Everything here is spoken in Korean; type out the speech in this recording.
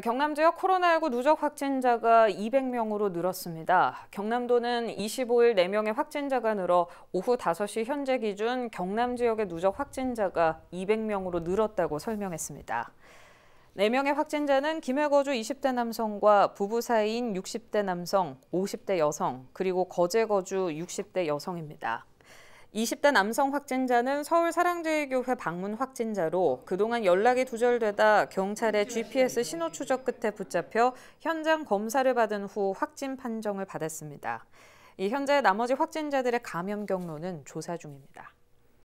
경남 지역 코로나19 누적 확진자가 200명으로 늘었습니다. 경남도는 25일 4명의 확진자가 늘어 오후 5시 현재 기준 경남 지역의 누적 확진자가 200명으로 늘었다고 설명했습니다. 4명의 확진자는 김해거주 20대 남성과 부부 사이인 60대 남성, 50대 여성, 그리고 거제거주 60대 여성입니다. 20대 남성 확진자는 서울 사랑제일교회 방문 확진자로 그동안 연락이 두절되다 경찰의 GPS 신호 추적 끝에 붙잡혀 현장 검사를 받은 후 확진 판정을 받았습니다. 이 현재 나머지 확진자들의 감염 경로는 조사 중입니다.